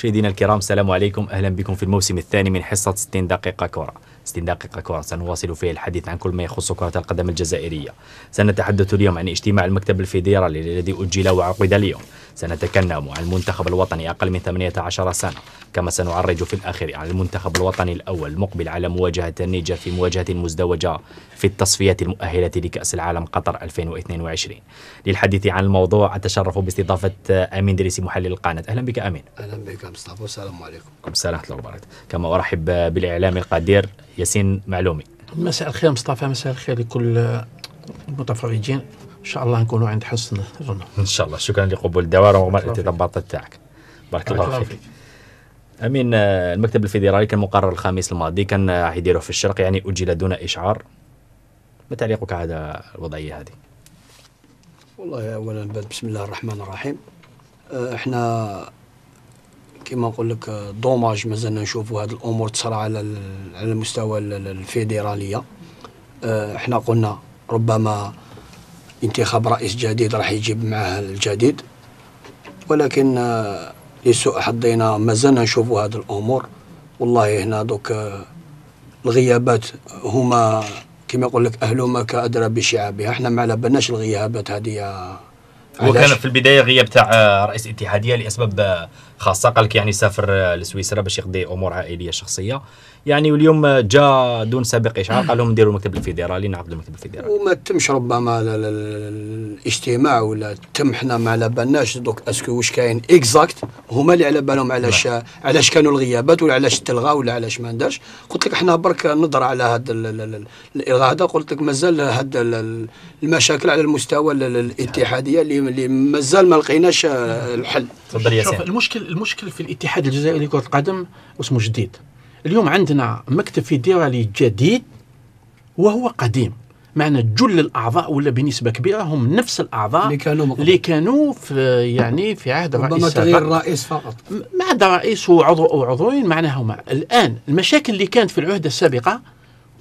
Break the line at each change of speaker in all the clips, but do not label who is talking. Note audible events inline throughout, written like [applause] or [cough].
مشاهدينا الكرام السلام عليكم اهلا بكم في الموسم الثاني من حصه 60 دقيقه كره 60 دقيقة كرة سنواصل فيها الحديث عن كل ما يخص كرة القدم الجزائرية سنتحدث اليوم عن اجتماع المكتب الفيدرالي الذي أجل وعقد اليوم سنتكلم عن المنتخب الوطني أقل من 18 سنة كما سنعرج في الآخر عن المنتخب الوطني الأول المقبل على مواجهة النيجر في مواجهة مزدوجة في التصفيات المؤهلة لكأس العالم قطر 2022 للحديث عن الموضوع أتشرف باستضافة أمين دريسي محلل القناة أهلا بك أمين
أهلا بك مصطفى والسلام عليكم
السلام ورحمة الله وبركاته كما أرحب بالإعلام القدير ياسين معلومي
مساء الخير مصطفى مساء الخير لكل المتفرجين ان شاء الله نكونوا عند حسن ظنهم ان شاء الله
شكرا لقبول الدعوه رغم الانضباط تاعك بارك الله فيك, فيك. امين آه، المكتب الفيدرالي كان مقرر الخميس الماضي كان راح يديروه في الشرق يعني اجل دون اشعار ما تعليقك على الوضعيه هذه؟
والله اولا بسم الله الرحمن الرحيم آه، احنا كما نقول لك آه، دوماج مازلنا نشوفوا هذه الامور تصرى على على المستوى الفيدراليه احنا قلنا ربما انتخاب رئيس جديد راح يجيب معه الجديد ولكن آه، لسوء حظنا مازلنا نشوفوا هذه الامور والله هنا دوك آه، الغيابات هما كما يقول لك اهلهما كادرى بشعابها احنا ما على بالناش الغيابات هذه هو كان في
البدايه غياب تاع آه، رئيس الاتحاديه لاسباب خاصه قال لك يعني سافر لسويسرا باش يقضي امور عائليه شخصيه يعني واليوم جاء دون سابق اشعار قال لهم نديروا المكتب الفيدرالي نعقدوا المكتب
الفيدرالي وما تمش ربما الاجتماع ولا تم حنا ما على بالناش دوك اسكو واش كاين اكزاكت هما اللي على بالهم علاش نعم. علاش كانوا الغيابات ولا علاش تلغى ولا علاش ما ندارش قلت لك حنا برك نظر على هذا الالغاء هذا قلت لك مازال هذا المشاكل على المستوى الاتحاديه اللي مازال ما لقيناش آه، الحل تفضل
المشكل المشكل في الاتحاد الجزائري لكره القدم اسمه جديد اليوم عندنا مكتب فيدرالي جديد وهو قديم معنى جل الاعضاء ولا بنسبه كبيره هم نفس الاعضاء اللي كانوا مقبل. اللي كانوا في يعني في عهد الرئيس ربما تغيير الرئيس فقط ما عدا رئيس وعضو او عضوين هما الان المشاكل اللي كانت في العهده السابقه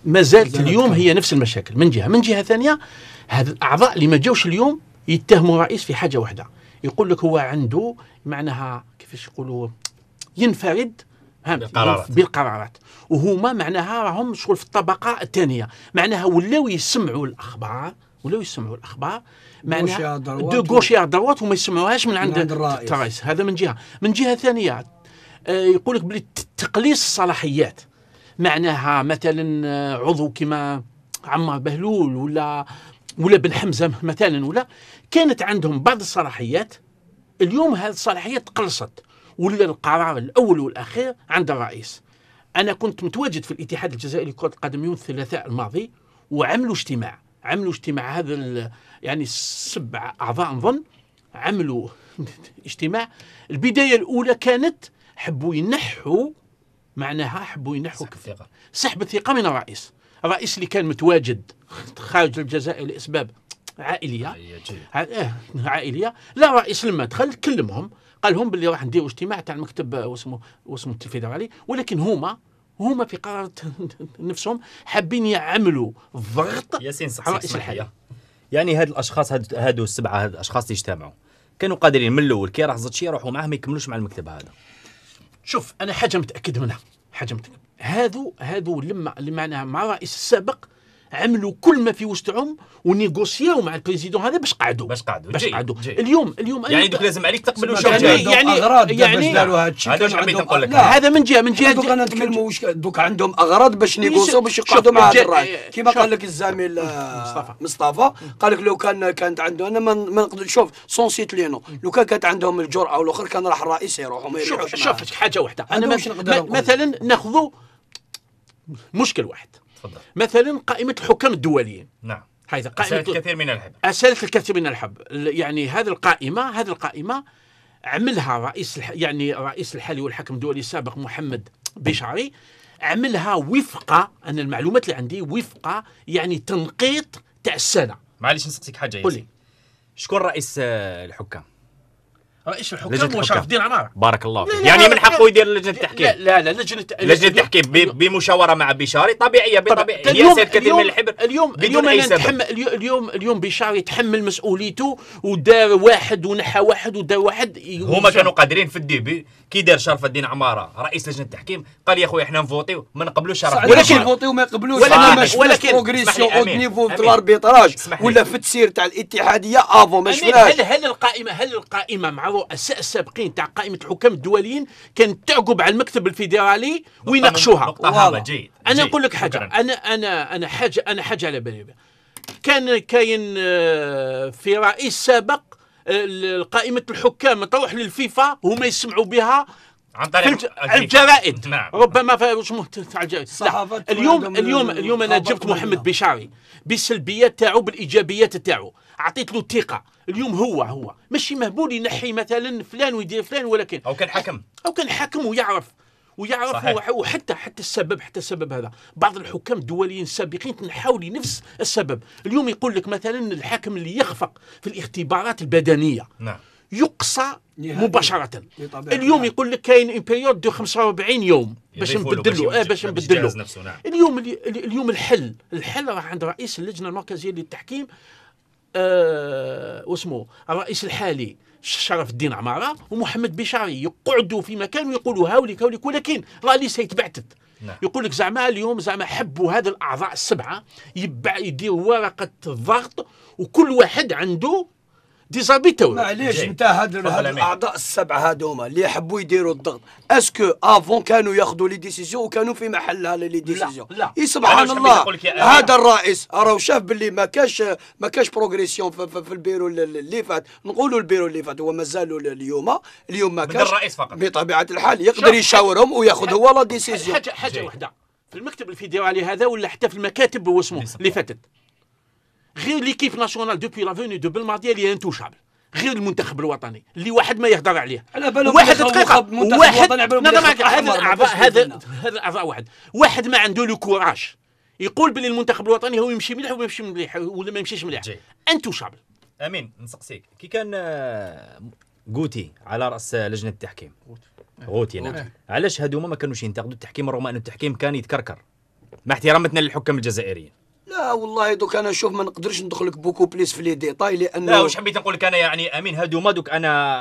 ما زالت اليوم هي نفس المشاكل من جهه من جهه ثانيه هذا الاعضاء اللي ما جاوش اليوم يتهموا الرئيس في حاجه واحده يقول لك هو عنده معناها كيفاش يقولوا ينفرد بالقرارات بالقرارات وهما معناها راهم شغل في الطبقه الثانيه معناها ولاو يسمعوا الاخبار ولاو يسمعوا الاخبار معناها دو غوش يا دروات وما يسمعوهاش من عند, عند الرئيس هذا من جهه من جهه ثانيه آه يقول لك بلي تقليص الصلاحيات معناها مثلا آه، عضو كما عمار بهلول ولا ولا بن حمزه مثلا ولا كانت عندهم بعض الصلاحيات اليوم هذه الصلاحيات تقلصت ولا القرار الأول والأخير عند الرئيس أنا كنت متواجد في الاتحاد الجزائري لكرة القدم يوم الثلاثاء الماضي وعملوا اجتماع عملوا اجتماع هذا يعني سبع أعضاء نظن عملوا [laughs] اجتماع البداية الأولى كانت حبوا ينحوا معناها حبوا ينحوا سحب الثقة سحب الثقة من الرئيس الرئيس اللي كان متواجد [laughs] خارج الجزائر لأسباب عائلية عائلية, آه، لا رئيس لما دخل كلمهم قال هم باللي راح نديروا اجتماع تاع المكتب آه، واسمه واسمه الفيدرالي ولكن هما هما في قرار [laughs] نفسهم حابين يعملوا ضغط ياسين صح رئيس الحي
يعني هاد الاشخاص هاد هادو السبعه هاد الاشخاص اللي اجتمعوا كانوا
قادرين من الاول كي راح زاد شي يروحوا معاه ما يكملوش مع المكتب هذا شوف انا حاجه متاكد منها حاجه متأكد. هادو هادو لما اللي معناها مع الرئيس السابق عملوا كل ما في وسعهم ونيغوسياو مع البريزيدون هذا باش قعدوا باش قعدوا باش قعدوا اليوم اليوم
يعني دوك لازم عليك تقبلوا شو يعني يعني يعني هذا واش حبيت نقول لك هذا
من جهه من جهه دوك انا نتكلموا دوك عندهم اغراض باش نيغوسيو باش يقعدوا مع الراي إيه، كما قال لك الزميل مصطفى مصطفى قال لك لو كان كانت عنده انا ما نقدر شوف سون سيت لينو لو كان كانت عندهم الجرأه والاخر كان راح الرئيس يروح وما يروحش شوف حاجه واحده انا مثلا ناخذوا مشكل واحد تفضل.
مثلا قائمه الحكام الدوليين نعم حيث قائمه أسالت
الكثير من الحب
أسالت الكثير من الحب يعني هذه القائمه هذه القائمه عملها رئيس الح... يعني رئيس الحالي والحاكم الدولي السابق محمد بشعري عملها وفق انا المعلومات اللي عندي وفق يعني تنقيط تاع السنه معليش نسقسيك حاجه قولي شكون رئيس آه، الحكام رئيس الحكام هو شرف الدين عمار
بارك الله فيك يعني من حقه يدير لجنه التحكيم لا لا, لجنه لجنه التحكيم بمشاوره مع بشاري طبيعيه بطبيعه هي كثير من الحبر
اليوم اليوم أنا نتحمل اليوم اليوم بشاري يتحمل مسؤوليته ودار واحد ونحى واحد ودار واحد هما كانوا قادرين في الديبي كي دار شرف الدين عماره رئيس لجنه التحكيم
قال يا خويا احنا نفوتيو ما نقبلوش شرف ولكن نفوتيو
ما يقبلوش ولكن ما ولكن بروغريسيون او
نيفو
في الاربيتراج
ولا في التسيير تاع الاتحاديه افون آه، ما شفناش هل
هل القائمه هل القائمه معروفه الرؤساء السابقين تاع قائمه الحكام الدوليين كانت تعقب على المكتب الفيدرالي ويناقشوها نقطه جيد انا نقول لك حاجه انا انا انا حاجه انا حاجه على بالي كان كاين آه، في رئيس سابق آه، قائمه الحكام تروح للفيفا هما يسمعوا بها عن طريق الجرائد نعم. ربما اسمه الجرائد اليوم اليوم اليوم انا جبت محمد بشاري بالسلبيات تاعو بالايجابيات تاعو عطيت له الثقه اليوم هو هو ماشي مهبول ينحي مثلا فلان ويدير فلان ولكن او كان حكم او كان حكم ويعرف ويعرف صحيح. وحتى حتى السبب حتى السبب هذا بعض الحكام الدوليين السابقين تنحاو نفس السبب اليوم يقول لك مثلا الحاكم اللي يخفق في الاختبارات البدنيه نعم يقصى مباشره اليوم يقول لك كاين اون بيريود دو 45 يوم باش نبدلو اه باش نبدلو نعم. اليوم اليوم الحل الحل راه عند رئيس اللجنه المركزيه للتحكيم آه واسمو الرئيس الحالي شرف الدين عماره ومحمد بشاري يقعدوا في مكان ويقولوا هاوليك هاولك ولكن راه ليس يتبعتت نعم. يقول لك زعما اليوم زعما حبوا هذا الاعضاء السبعه يبع يدير
ورقه الضغط وكل واحد عنده دي زابيتو معليش نتاع هاد الاعضاء السبعه هادوما اللي يحبوا يديروا الضغط اسكو افون كانوا ياخذوا لي ديسيزيون وكانوا في محلها لي ديسيزيون لا, لا. سبحان الله هذا الرئيس راهو شاف باللي ما كاش ما كاش بروغريسيون في, في, في البيرو اللي فات نقولوا البيرو اللي فات هو مازالوا اليوم اليوم ما كاش الرئيس فقط بطبيعه الحال يقدر يشاورهم وياخذ هو لا ديسيزيون حاجه حاجه
وحده في المكتب الفيديو عليه هذا ولا حتى في المكاتب واسمه اللي فاتت غير ليكيب ناسيونال دوبوي لا فوني دو بلمادي اللي انتوشابل غير المنتخب الوطني اللي واحد ما يهضر عليه على بالهم واحد دقيقه واحد هذا الاعضاء هذا هذا الاعضاء واحد واحد ما عنده لو كوراج يقول باللي المنتخب الوطني هو يمشي مليح ولا يمشي مليح ولا ما يمشيش مليح انتوشابل امين نسقسيك كي كان آه،
غوتي على راس آه، لجنه التحكيم غوتي نعم علاش هادو ما كانوش ينتقدوا التحكيم رغم ان التحكيم كان يتكركر مع احترامتنا للحكام الجزائريين
لا والله دوك انا شوف ما نقدرش ندخلك بوكو بليس في لي ديتاي لانه لا واش حبيت نقول لك انا يعني امين هادو ما دوك
انا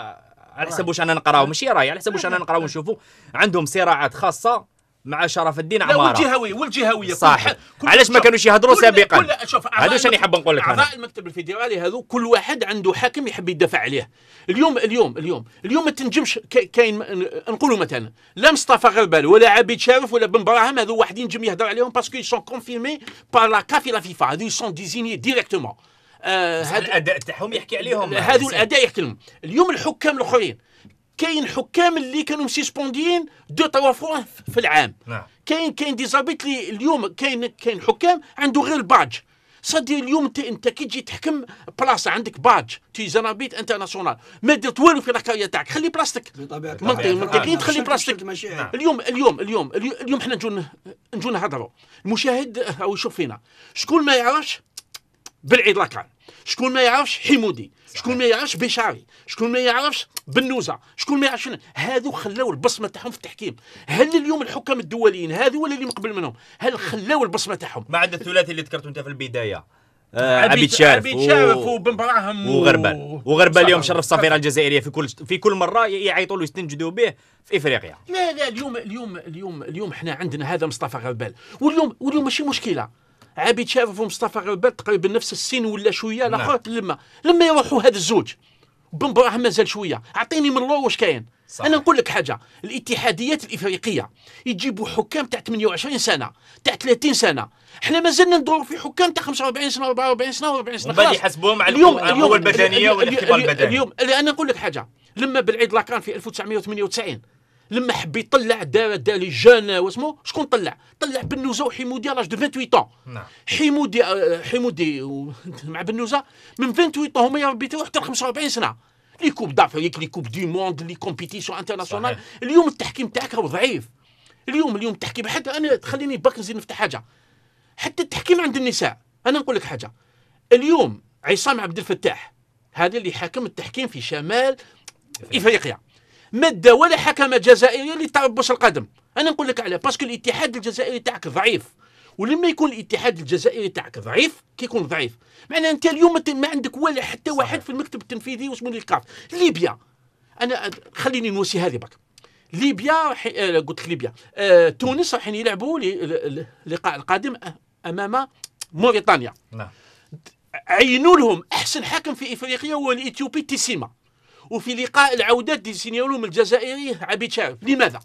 على حساب واش انا نقراو ماشي راي على حساب واش انا نقراو ونشوفو [laughs] عندهم صراعات خاصه
مع شرف الدين عماره لا والجهويه والجهويه صح علاش ما كانوش يهضروا سابقا هذا شنو انا حاب نقول لك اعضاء المكتب الفيدرالي هذو كل واحد عنده حاكم يحب يدافع عليه اليوم اليوم اليوم اليوم ما تنجمش كاين نقولوا مثلا لا مصطفى غربال ولا عبيد شارف ولا بن براهم هذو واحد ينجم يهضر عليهم باسكو سون كونفيرمي بار لا كافي لا فيفا هذو سون ديزيني ديريكتومون هذا الاداء تاعهم يحكي عليهم هذو الاداء يحكي لهم اليوم الحكام الاخرين كاين حكام اللي كانوا مسيسبونديين دو توا فوا في العام نعم. كاين كاين ديزابيت اللي اليوم كاين كاين حكام عنده غير الباج صدي اليوم انت انت كي تجي تحكم بلاصه عندك باج تي زنابيت انترناسيونال ما درت والو في لاكاريا تاعك خلي بلاصتك منطقي منطقي تخلي بلاصتك نعم. اليوم اليوم اليوم اليوم احنا نجو نجو نهضروا المشاهد او يشوف فينا شكون ما يعرفش بالعيد لاكار شكون ما يعرفش حمودي شكون ما يعرفش بشاري شكون ما يعرفش بنوزه شكون ما يعرفش هذو خلاو البصمه تاعهم في التحكيم هل اليوم الحكام الدوليين هذو ولا اللي مقبل قبل منهم هل خلاو البصمه تاعهم ما عدا الثلاثي اللي ذكرته انت في البدايه
آه عبيد شارف عبيد شارف و... وبن
براهم وغربال
وغربال اليوم شرف الصفيره الجزائريه في كل في كل مره يعيطوا له يستنجدوا به في افريقيا
لا لا اليوم اليوم اليوم اليوم احنا عندنا هذا مصطفى غربال واليوم واليوم ماشي مشكله عبيد شاف ومصطفى غلبات تقريبا نفس السن ولا شويه الاخر نعم. لما لما يروحوا هاد الزوج بن براح مازال شويه اعطيني من اللور واش كاين انا نقول لك حاجه الاتحاديات الافريقيه يجيبوا حكام تاع 28 سنه تاع 30 سنه احنا مازلنا ندور في حكام تاع 45 سنه 44 سنه 44 سنه خلاص يحسبوهم على اليوم اليوم البدنيه والاختبار البدني اليوم انا نقول لك حاجه لما بالعيد لاكان في 1998 لما حب يطلع دا لي جون واسمو شكون طلع طلع بنوزه وحمودي لاج دو 28 نعم حمودي آه، حمودي [laughs] مع بنوزه من 28 هما يربيتوه حتى 45 سنه لي كوب دافريك لي كوب دي موند لي كومبيتيسيون انترناسيونال اليوم التحكيم تاعك راه ضعيف اليوم اليوم التحكيم حتى انا تخليني باك نزيد نفتح حاجه حتى التحكيم عند النساء انا نقول لك حاجه اليوم عصام عبد الفتاح هذا اللي حاكم التحكيم في شمال افريقيا ماده ولا حكمه جزائريه لتربص القدم انا نقول لك علاه باسكو الاتحاد الجزائري تاعك ضعيف ولما يكون الاتحاد الجزائري تاعك ضعيف كيكون ضعيف معناها انت اليوم ما عندك ولا حتى واحد في المكتب التنفيذي واسمه الكاف ليبيا انا خليني نوصي هذه برك ليبيا حي... آه، قلت لك ليبيا آه تونس راح يلعبوا اللقاء القادم امام موريتانيا نعم عينوا لهم احسن حكم في افريقيا هو الاثيوبي تيسيما وفي لقاء العودة من الجزائري عبيد شارف لماذا؟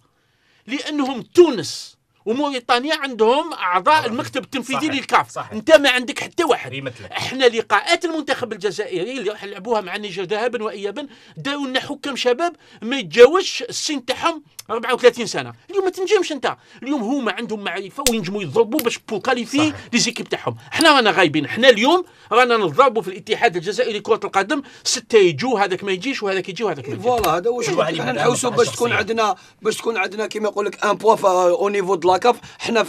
لأنهم تونس وموريتانيا عندهم اعضاء المكتب التنفيذي للكاف انت ما عندك حتى واحد احنا لقاءات المنتخب الجزائري اللي راح يلعبوها مع النيجر ذهبا وايابا داروا لنا حكام شباب ما يتجاوزش السن تاعهم 34 سنه اليوم ما تنجمش انت اليوم هما عندهم معرفه وينجموا يضربوا باش بوكاليفي ليزيكيب تاعهم حنا رانا غايبين حنا اليوم رانا نضربوا في الاتحاد الجزائري كره القدم سته يجوا هذاك ما يجيش وهذاك يجي
وهذاك ما يجيش فوالا هذا هو حنا نحوسوا باش تكون يعني. عندنا باش تكون عندنا كيما يقول لك ان بوا او نيفو دو لاكاف حنا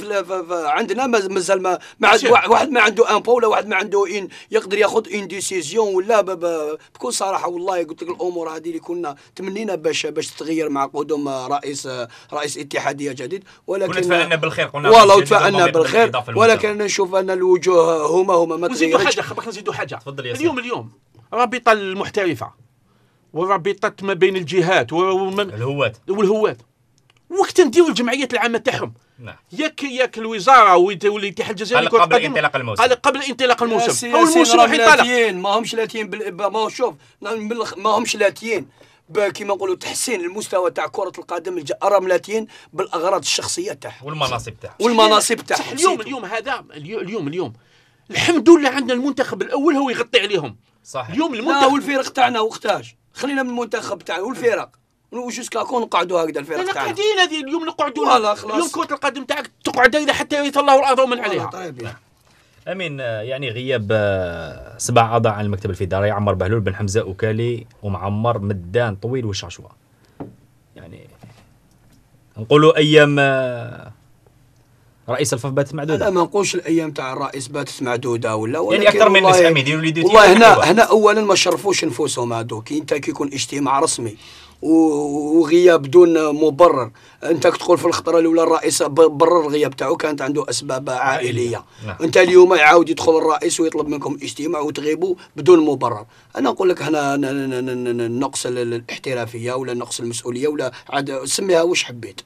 عندنا مازال ما ما واحد ما عنده ان بوا ولا واحد ما عنده ان يقدر ياخذ ان ديسيزيون ولا بكل صراحه والله قلت لك الامور هذه اللي كنا تمنينا باش باش تتغير مع قدوم رئيس رئيس رئيس اتحاديه جديد ولكن تفاءلنا
بالخير قلنا ولو تفاءلنا بالخير ولكن
انا نشوف ان الوجوه هما هما ما
نزيدوا حاجه خبرك نزيدوا حاجه تفضل يا اليوم اليوم رابطه المحترفه ورابطه ما بين الجهات والهواه والهواه وقت نديروا الجمعيات العامه تاعهم نعم ياك ياك الوزاره والاتحاد الجزائري قبل, قبل انطلاق الموسم قبل انطلاق الموسم هو الموسم راح ينطلق
ما همش لاتيين ما هو شوف ما همش لاتيين كيما نقولوا تحسين المستوى تاع كره القدم الرملاتين بالاغراض الشخصيه تاعها
والمناصب تاعها
والمناصب تاعها اليوم اليوم هذا اليوم اليوم الحمد لله عندنا المنتخب الاول هو يغطي عليهم صحيح اليوم المنتخب والفرق تاعنا وقتاش خلينا من المنتخب تاعنا والفرق وجوسكا كون نقعدوا هكذا الفرق تاعنا قاعدين
هذه اليوم نقعدوا اليوم
كره القدم تاعك تقعد هكذا حتى يطلعوا الارض من عليها
طيب
امين يعني غياب آه، سبع اعضاء عن المكتب الفيدرالي عمر بهلول بن حمزه اوكالي ومعمر مدان طويل والشعشوع يعني نقولوا ايام آه،
رئيس الفف باتت معدوده لا ما نقولش الايام تاع الرئيس باتت معدوده ولا يعني اكثر من الناس يديروا والله هنا هنا اولا ما شرفوش نفوسهم هذوك انت كيكون اجتماع رسمي وغياب بدون مبرر انت تقول في الخطره الاولى الرئيس برر الغياب تاعو كانت عنده اسباب عائليه نعم. انت اليوم يعاود يدخل الرئيس ويطلب منكم اجتماع وتغيبوا بدون مبرر انا نقول لك هنا نقص الاحترافيه ولا نقص المسؤوليه ولا عاد سميها واش حبيت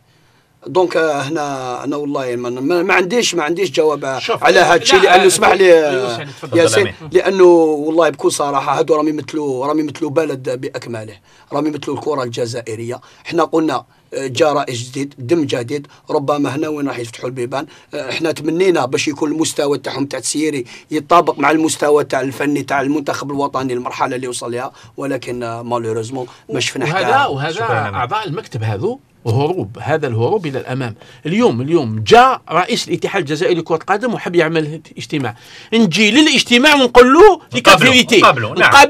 دونك آه، هنا انا والله ما, عنديش ما عنديش جواب آه، على هذا الشيء لانه اسمح آه، لي يعني ياسين لانه والله بكل صراحه هادو راهم يمثلوا راهم يمثلوا بلد باكمله راهم يمثلوا الكره الجزائريه احنا قلنا جاء رئيس جديد دم جديد ربما هنا وين راح يفتحوا البيبان احنا تمنينا باش يكون المستوى تاعهم تاع السيري يطابق مع المستوى تاع الفني تاع المنتخب الوطني المرحله اللي وصل لها ولكن مالوريزمون ما شفنا حتى وهذا وهذا اعضاء
المكتب هذو هروب هذا الهروب الى الامام اليوم اليوم جاء رئيس الاتحاد الجزائري لكره القدم وحب يعمل اجتماع نجي للاجتماع ونقول له لي كات فيريتي نقابل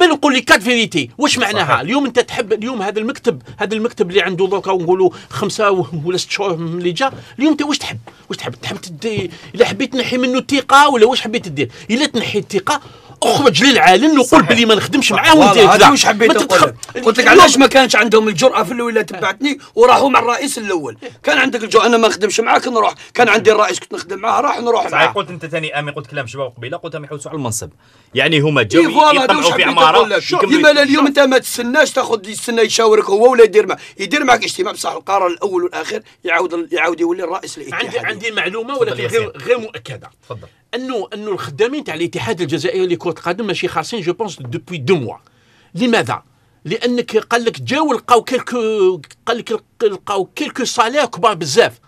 ونقول نقول لي كات فيريتي واش معناها اليوم انت تحب اليوم هذا المكتب هذا المكتب اللي عنده دوكا ونقولوا خمسه ولا ست شهور اللي جا اليوم انت واش تحب واش تحب تحب تدي الا حبيت تنحي منه الثقه ولا واش حبيت تدير الا تنحي الثقه
اخرج للعالم وقول بلي ما نخدمش معاه وانت واش حبيت تقول قلت لك علاش ما كانش عندهم الجرأه في الاولى تبعتني وراحوا مع الرئيس الاول كان عندك الجرأه انا ما نخدمش معاك نروح كان عندي الرئيس كنت نخدم
معاه راح نروح معاه صحيح قلت انت ثاني امي قلت كلام شباب قبيله قلت هم يحوسوا على المنصب يعني هما إيه، جاو يطمعوا في عماره كيما اليوم انت
ما تستناش تاخذ يستنى يشاورك هو ولا يدير معك يدير معك اجتماع بصح القرار الاول والاخير يعاود يعاود يولي الرئيس الاتحادي عندي
عندي معلومه ولكن غير غير مؤكده تفضل انه انه الخدامين تاع الاتحاد الجزائري لكره القدم ماشي خاصين جو بونس دوبوي دو موا لماذا؟ لانك قال لك جاو لقاو كيلكو قال لك لقاو كيلكو صالير كبار بزاف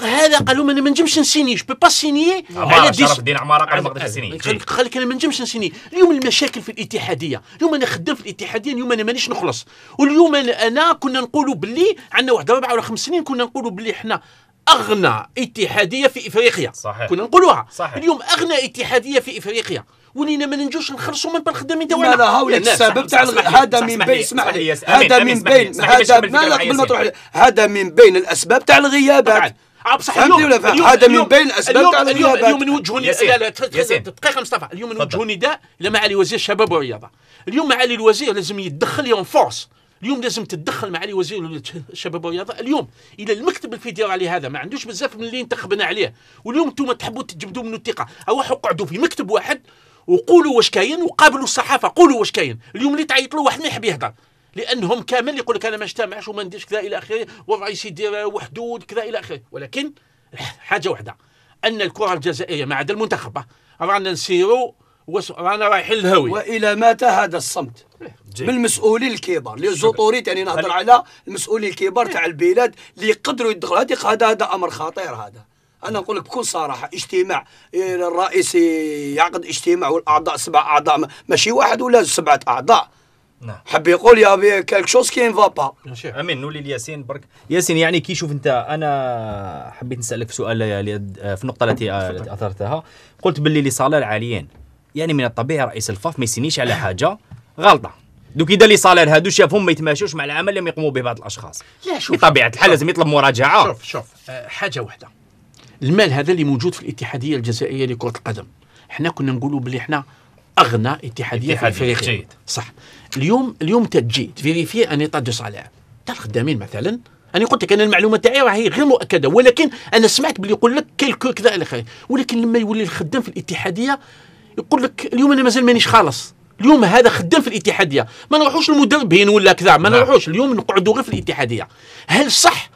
هذا قالوا انا ما نجمش نسيني جو با سيني على ديس
الدين عماره قال ما نقدرش آه، نسيني
قال لك انا ما نجمش نسيني اليوم المشاكل في الاتحاديه اليوم انا خدام في الاتحاديه اليوم انا مانيش نخلص واليوم انا كنا نقولوا باللي عندنا واحد اربعه ولا خمس سنين كنا نقولوا باللي حنا اغنى اتحاديه في افريقيا صحيح كنا نقولوها صحيح. اليوم اغنى اتحاديه في افريقيا ولينا ما ننجوش نخلصوا من بالخدمين تاعنا لا هاولي السبب تاع هذا من بين اسمح لي هذا من بين هذا قبل ما تروح
هذا من بين الاسباب تاع الغيابات آه، بصح اليوم هذا من بين الاسباب تاع الغيابات اليوم نوجهوا لا لا دقيقه
مصطفى اليوم نوجهوا نداء لمعالي وزير الشباب والرياضه اليوم معالي الوزير لازم يدخل يون فورس اليوم لازم تتدخل معالي وزير الشباب والرياضه اليوم الى المكتب الفيدرالي هذا ما عندوش بزاف من اللي انتخبنا عليه واليوم انتم تحبوا تجبدوا منه الثقه اروحوا اقعدوا في مكتب واحد وقولوا واش كاين وقابلوا الصحافه قولوا واش كاين اليوم اللي تعيط له واحد ما يحب يهضر لانهم كامل يقول لك انا ما اجتمعش وما نديرش كذا الى اخره وضعي يدير وحدود كذا الى اخره ولكن حاجه واحده ان الكره الجزائريه ما عدا المنتخب رانا نسيروا
وانا رايح الهوي والى متى هذا الصمت جي. بالمسؤولين الكبار لي زوطوري يعني نهضر على المسؤولين الكبار تاع البلاد اللي يقدروا يدخلوا هذه هذا هذا امر خطير هذا انا نقول لك بكل صراحه اجتماع إيه، الرئيس يعقد اجتماع والاعضاء سبع اعضاء ماشي واحد ولا سبعه اعضاء نعم حب يقول يا كالك شوز كي ان فابا
امين نولي لياسين برك ياسين يعني كي شوف انت انا حبيت نسالك في سؤال في النقطه التي آه، اثرتها قلت باللي لي صالير عاليين يعني من الطبيعي رئيس الفاف ما يسنيش على حاجه غلطه دوك اذا لي صالير هادو شافهم ما يتماشوش
مع العمل اللي يقوموا به بعض الاشخاص لا شوف بطبيعه الحال لازم يطلب مراجعه شوف شوف أه حاجه واحده المال هذا اللي موجود في الاتحاديه الجزائريه لكره القدم حنا كنا نقولوا بلي حنا اغنى اتحاديه في افريقيا جيد صح اليوم اليوم تجي تفيريفي ان ايطا دو صالير تاع الخدامين مثلا انا قلت لك انا المعلومه تاعي راهي غير مؤكده ولكن انا سمعت بلي يقول لك كيلكو كذا الى اخره ولكن لما يولي الخدام في الاتحاديه يقول لك اليوم انا مازال مانيش خالص اليوم هذا خدام في الاتحاديه ما نروحوش المدربين ولا كذا ما نعم. نروحوش اليوم نقعدوا غير في الاتحاديه هل صح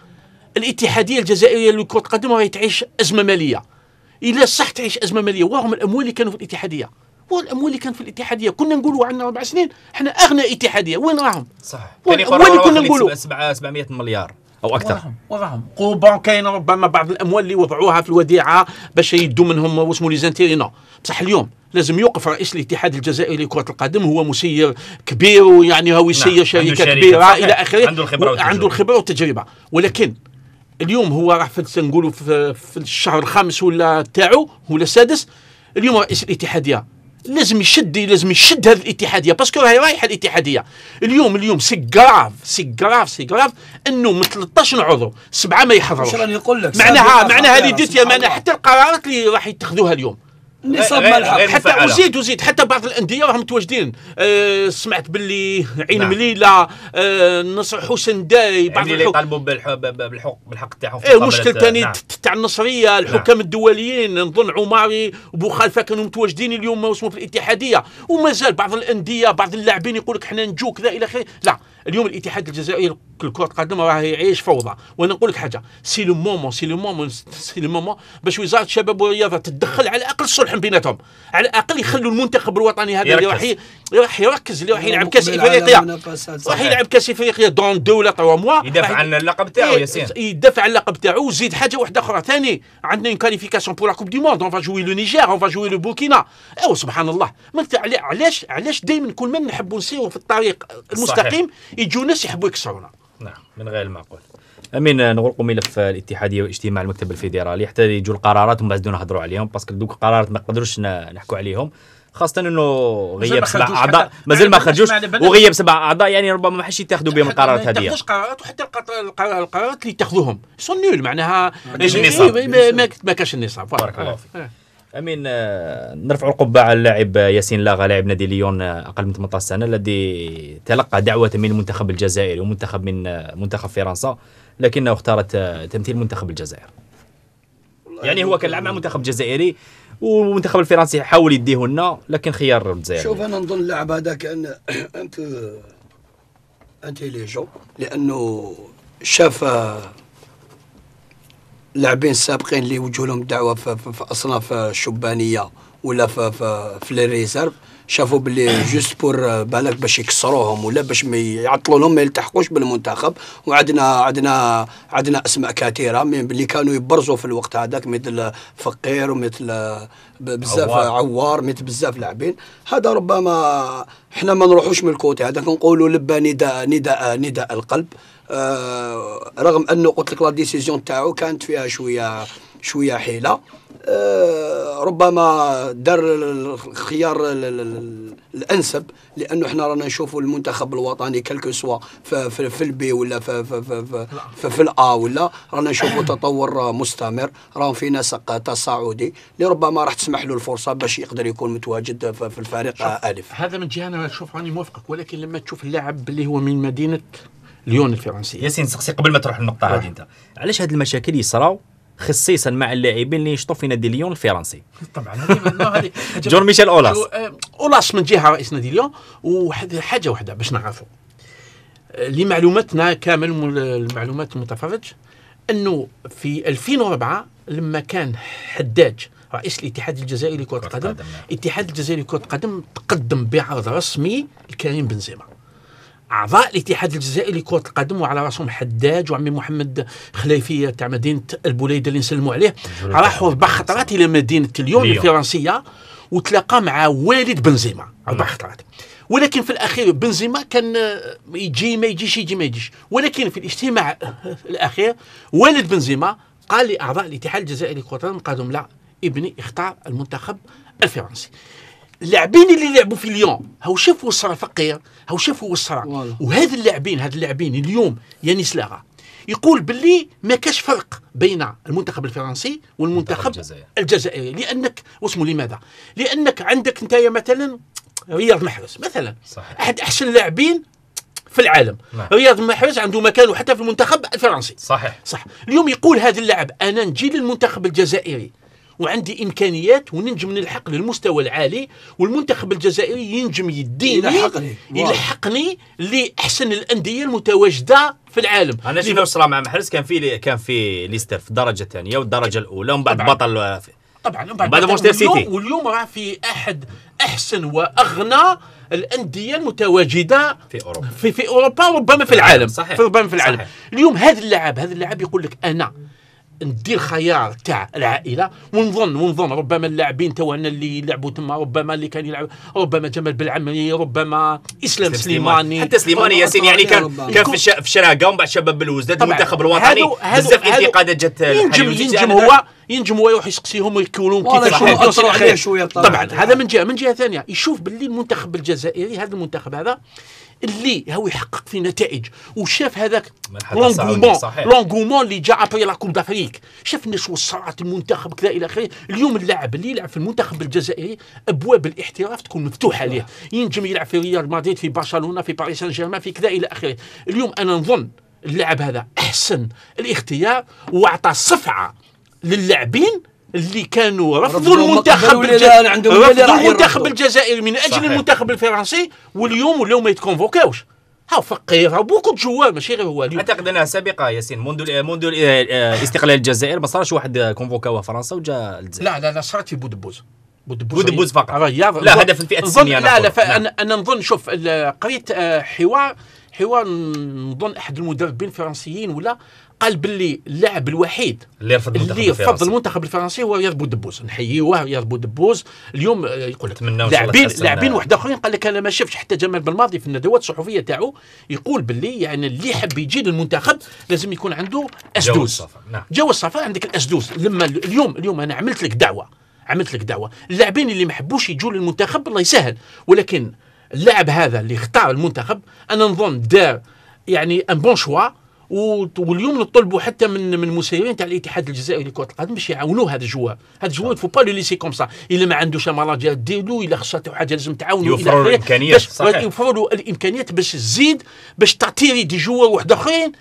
الاتحاديه الجزائريه لكره القدم راهي تعيش ازمه ماليه الا صح تعيش ازمه ماليه ورغم الاموال اللي كانوا في الاتحاديه والاموال اللي كانت في الاتحاديه كنا نقولوا عندنا اربع سنين احنا اغنى اتحاديه وين راهم؟ صح وين كنا نقولوا
700 مليار او اكثر
وضعهم وضعهم كاين ربما بعض الاموال اللي وضعوها في الوديعه باش يدوا منهم واسمو لي زانتيرينا بصح اليوم لازم يوقف رئيس الاتحاد الجزائري لكرة القدم هو مسير كبير ويعني هو يسير نعم. شركة كبيرة إلى آخره عنده الخبرة والتجربة. عنده الخبرة والتجربه ولكن اليوم هو راه نقولوا في الشهر الخامس ولا تاعو ولا السادس اليوم رئيس الاتحادية لازم يشد لازم يشد هذه الاتحاديه باسكو راهي رايحه الاتحاديه اليوم اليوم سي كراف سي كراف سي كراف انه من 13 عضو سبعه ما يحضروش معناها معناها هذه درت معناها حتى القرارات اللي راح يتخذوها اليوم
نصاب ملحق حتى وزيد
وزيد حتى بعض الانديه راهم متواجدين أه سمعت باللي عين نعم. مليله أه نصر حسن داي بعض يعني اللي يطالبوا بالحق بالحق بالحق تاعهم ايه مشكل ثاني نعم. تاع النصريه نعم. الحكام نعم. الدوليين نظن عماري خالفه كانوا متواجدين اليوم موسموا في الاتحاديه ومازال بعض الانديه بعض اللاعبين يقول لك حنا نجو كذا الى اخره لا اليوم الاتحاد الجزائري لكرة القدم راه يعيش فوضى وانا نقول لك حاجه سي لو مومون سي لو مومون سي لو مومون باش وزاره الشباب والرياضه تتدخل على الاقل صلح بيناتهم على الاقل يخلوا المنتخب الوطني هذا اللي راح راح يركز اللي راح يلعب كاس افريقيا راح يلعب كاس افريقيا دون دو ولا تروا موا يدافع عن اللقب تاعو إيه، ياسين يدافع عن اللقب تاعو وزيد حاجه واحده اخرى ثاني عندنا اون كاليفيكاسيون بور لا كوب دي موند اون فا جوي لو نيجير اون فا جوي لو بوركينا او سبحان الله علاش علاش دائما كل ما نحبوا نسيروا في الطريق المستقيم يجوا ناس يحبوا يكسرونا نعم من
غير المعقول امين نغلقوا ملف الاتحاديه واجتماع المكتب الفيدرالي حتى يجوا القرارات ومن بعد نهضروا عليهم باسكو دوك القرارات ما نقدروش نحكوا عليهم خاصه انه غياب سبع اعضاء مازال ما خرجوش وغياب سبع اعضاء يعني ربما ما حاش يتاخذوا
بهم القرارات هذه ما قرارات وحتى القرارات اللي يتاخذوهم سون نول معناها ما كانش النصاب بارك الله فيك آه. امين آه، نرفع القبعه على اللاعب
آه، ياسين لاغا لاعب نادي ليون آه، اقل من 18 سنه الذي تلقى دعوه من المنتخب الجزائري ومنتخب من منتخب فرنسا لكنه اختارت تمثيل منتخب الجزائر يعني هو كان لعب مع منتخب جزائري والمنتخب الفرنسي حاول يديه لنا
لكن خيار الجزائر شوف انا نظن اللاعب هذا كان [clears throat] انت جو لانه شاف لاعبين سابقين اللي وجهوا لهم دعوه في, في, في اصناف الشبانيه ولا في في, في لي ريزيرف شافوا باللي جوست بور آه، بالك باش يكسروهم ولا باش ما يعطلوا لهم ما يلتحقوش بالمنتخب وعندنا عندنا عندنا اسماء كثيره من اللي كانوا يبرزوا في الوقت هذاك مثل فقير ومثل آه، بزاف عوار, عوار مثل بزاف لاعبين هذا ربما احنا ما نروحوش من الكوتي هذا كنقولوا لبى نداء نداء نداء القلب آه، رغم انه قلت لك لا ديسيزيون تاعو كانت فيها شويه شويه حيله آه، ربما دار الخيار الانسب لانه احنا رانا نشوفوا المنتخب الوطني كلكو سوا في, في, البي ولا في في في, في, في, في الا ولا رانا نشوفوا تطور مستمر راهم في نسق تصاعدي لربما راح تسمح له الفرصه باش يقدر يكون متواجد في, الفريق الف
هذا من جهه انا شوف راني موافقك ولكن لما تشوف اللاعب اللي هو من مدينه ليون الفرنسيه ياسين
سقسي قبل ما تروح النقطه هذه آه. انت
علاش هذه المشاكل يصراو
خصيصا مع اللاعبين اللي يشطوا في نادي ليون الفرنسي طبعا هذه [laughs] جون ميشيل اولاس
آه، اولاس من جهه رئيس نادي ليون وحاجه واحده باش نعرفوا آه، لمعلوماتنا كامل المعلومات المتفرج انه في 2004 لما كان حداج رئيس الاتحاد الجزائري لكره القدم الاتحاد الجزائري لكره القدم تقدم بعرض رسمي لكريم بنزيما اعضاء الاتحاد الجزائري لكره القدم وعلى راسهم حداج وعمي محمد خليفي تاع مدينه البوليده اللي نسلموا عليه راحوا اربع خطرات الى مدينه ليون الفرنسيه وتلاقى مع والد بنزيما اربع نعم. خطرات ولكن في الاخير بنزيما كان يجي ما يجيش يجي ما يجيش ولكن في الاجتماع [laughs] الاخير والد بنزيما قال لاعضاء الاتحاد الجزائري لكره القدم قال لهم لا ابني اختار المنتخب الفرنسي اللاعبين اللي لعبوا في ليون هاو شافوا الصرا فقير هاو شافوا الصرا وهذا اللاعبين هاد اللاعبين اليوم يانيس لاغا يقول باللي ما كاش فرق بين المنتخب الفرنسي والمنتخب الجزائري الجزائري لانك واسمه لماذا؟ لانك عندك انت مثلا رياض محرز مثلا صحيح. احد احسن اللاعبين في العالم نعم. رياض محرز عنده مكانه حتى في المنتخب الفرنسي صحيح صح اليوم يقول هذا اللاعب انا نجي للمنتخب الجزائري وعندي امكانيات وننجم نلحق للمستوى العالي والمنتخب الجزائري ينجم يديني يلحقني يلحقني لاحسن الانديه المتواجده في العالم انا شنو
صرا مع محرز كان في كان في ليستر في الدرجه الثانيه
والدرجه الاولى ومن بعد بطل طبعا ومن بعد مانشستر سيتي واليوم راه في احد احسن واغنى الانديه المتواجده في اوروبا في, في اوروبا وربما في العالم صحيح ربما في العالم صحيح. اليوم هذا اللاعب هذا اللاعب يقول لك انا ندير خيار تاع العائله ونظن ونظن ربما اللاعبين توانا اللي يلعبوا تما ربما اللي كان يلعب ربما جمال بالعمري ربما اسلام سليماني حتى سليماني ياسين يعني كان كان في الشراقه ومن بعد شباب بالوزداد المنتخب الوطني بزاف انتقادات جات ينجم ينجم هو ينجم هو يروح يسقسيهم ويكولون كيفاش يصرخ شويه طبعا هذا من جهه من جهه ثانيه يشوف باللي المنتخب الجزائري هذا المنتخب هذا اللي هو يحقق في نتائج وشاف هذاك لونغومون لونغومون اللي جاء ابري لا كوب دافريك شفنا شو صارت المنتخب كذا الى اخره اليوم اللاعب اللي يلعب في المنتخب الجزائري ابواب الاحتراف تكون مفتوحه ليه ينجم يلعب في ريال مدريد في برشلونه في باريس سان جيرمان في كذا الى اخره اليوم انا نظن اللاعب هذا احسن الاختيار واعطى صفعه للاعبين اللي كانوا رفضوا المنتخب رفضوا المنتخب الجزائري من اجل صحيح. المنتخب الفرنسي واليوم ولاو ما يتكونفوكاوش ها فقير ها بوكو جوال ماشي غير هو اليوم اعتقد انها سابقه ياسين منذ منذ
آه، استقلال الجزائر ما صارش واحد كونفوكاوه فرنسا وجا الجزائر لا لا لا صارت في بودبوز بودبوز بودبوز يعني. فقط رياض آه، لا هدف الفئه السنيه لا لا فانا نعم.
انا نظن شوف قريت آه، حوار حوار نظن احد المدربين الفرنسيين ولا قال باللي اللاعب الوحيد اللي يرفض المنتخب اللي يرفض المنتخب الفرنسي هو رياض بودبوز نحييوه رياض بودبوز اليوم آه، يقول لك لاعبين لاعبين آه. واحد اخرين قال لك انا ما شفتش حتى جمال بالماضي في الندوات الصحفيه تاعو يقول باللي يعني اللي يحب يجي للمنتخب لازم يكون عنده اسدوس جو الصفا نعم عندك الاسدوس لما اليوم اليوم انا عملت لك دعوه عملت لك دعوه اللاعبين اللي ما حبوش يجوا للمنتخب الله يسهل ولكن اللاعب هذا اللي اختار المنتخب انا نظن دار يعني ان بون شوا واليوم نطلبوا حتى من من المسيرين تاع الاتحاد الجزائري لكره القدم باش يعاونوه هذا الجوار هذا الجوار فو با لو ليسي كوم سا الا ما عندوش دير له الا خصاته حاجه لازم تعاونوا يوفروا الامكانيات صحيح يوفروا له الامكانيات باش تزيد باش تعطيري دي جوار واحد اخرين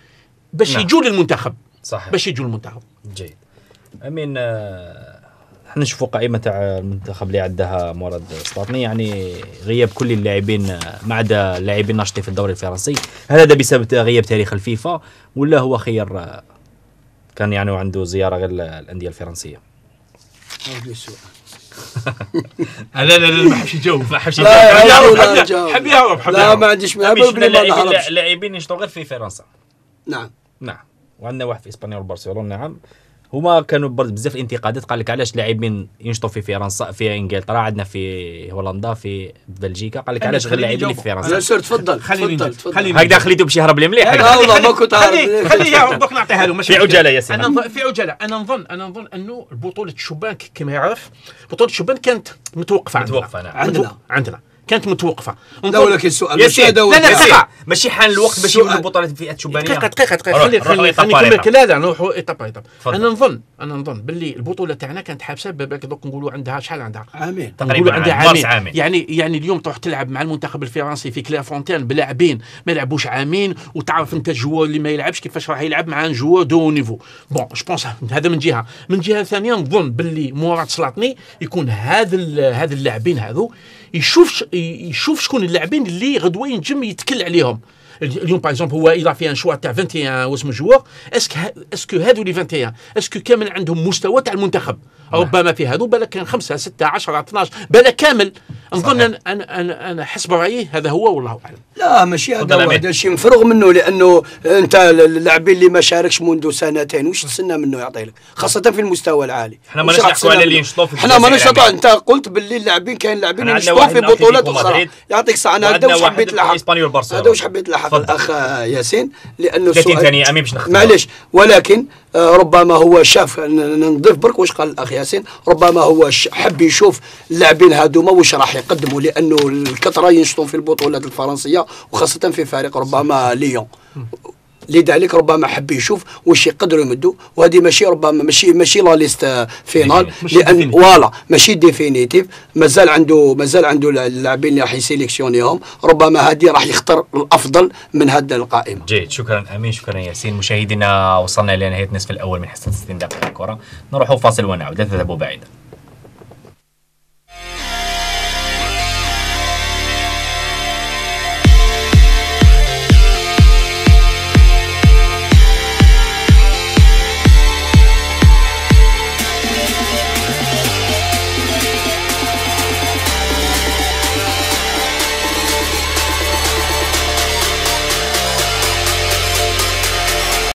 باش نعم. يجوا للمنتخب صحيح باش يجوا للمنتخب جيد
امين آه، احنا نشوفوا قائمه تاع المنتخب اللي عندها مراد سطاطني يعني غياب كل اللاعبين ما عدا اللاعبين الناشطين في الدوري الفرنسي هل هذا بسبب غياب تاريخ الفيفا ولا هو خير كان يعني عنده زياره غير الانديه الفرنسيه [laughs]
لا لا لا ما حبش
يجاوب ما حبش يجاوب حب لا ما عنديش ما اللاعبين يشتغل غير في فرنسا نعم نعم وعندنا واحد في اسبانيا وبرشلونه نعم هما كانوا برد بزاف الانتقادات قال لك علاش لاعبين ينشطوا في فرنسا في انجلترا عندنا في هولندا في بلجيكا قال لك علاش غير لاعبين في فرنسا انا سير
تفضل خليني تفضل هكذا خليته
باش يهرب لي
مليح لا والله ما كنت عارف خليه [laughs] دوك نعطيها له في عجاله يا سيدي انا في عجاله انا نظن انا نظن انه بطوله الشبان كما يعرف بطوله الشبان كانت متوقفه متوقفه نعم. عندنا عندنا كانت متوقفه لا ولكن السؤال يسير. لا لا دقيقه ماشي حان الوقت باش يولوا بطوله الفئات الشبانيه دقيقه دقيقه دقيقه خلي خلي خلي لا لا نروحوا ايطاب ايطاب انا نظن انا نظن باللي البطوله تاعنا كانت حابسه بالك دوك نقولوا عندها شحال عندها عامين تقريبا عندها عامين. عامين يعني يعني اليوم تروح تلعب مع المنتخب الفرنسي في فونتين بلاعبين ما يلعبوش عامين وتعرف انت الجوار اللي ما يلعبش كيفاش راح يلعب مع ان جوار دو نيفو بون جو بونس هذا من جهه من جهه ثانيه نظن باللي مراد سلاطني يكون هذا هذا اللاعبين هذو يشوف يشوف شكون اللاعبين اللي غدوه ينجم يتكل عليهم اليوم باغ اكزومبل هو يلعب في ان شوا تاع 21 واسم جوار اسك اسك هادو لي 21 اسك كامل عندهم مستوى تاع المنتخب ربما في هذو بالك كان 5 6 10 12 بالك كامل نظن أن انا انا انا حسب رايي هذا هو والله اعلم
لا ماشي هذا هذا شيء مفرغ منه لانه انت اللاعبين اللي ما شاركش منذ سنتين واش تسنى منه يعطي لك خاصه في المستوى العالي احنا ما نحكوا على اللي ينشطوا في احنا ما نشطوا انت قلت باللي اللاعبين كاين لاعبين ينشطوا في بطولات اخرى يعطيك ساعه انا هذا واش حبيت لحق هذا واش حبيت لحق لاحقا الاخ ياسين لانه سؤال ثانيه امين باش نختم معليش ولكن آه، ربما هو شاف نضيف برك واش قال الاخ ياسين ربما هو حب يشوف اللاعبين هذوما واش راح يقدموا لانه الكثره ينشطوا في البطولات الفرنسيه وخاصه في فريق ربما ليون لذلك ربما حب يشوف واش يقدروا يمدوا وهذه ماشي ربما ماشي ماشي لا ليست آه، فينال لان فوالا ماشي ديفينيتيف مازال عنده مازال عنده اللاعبين اللي راح يسيليكسيونيهم ربما هذه راح يختار الافضل من هذه القائمه.
جيد شكرا امين شكرا ياسين مشاهدينا وصلنا الى نهايه النصف الاول من حصه دقيقه الكره نروحوا فاصل ونعود لا تذهبوا بعيدا.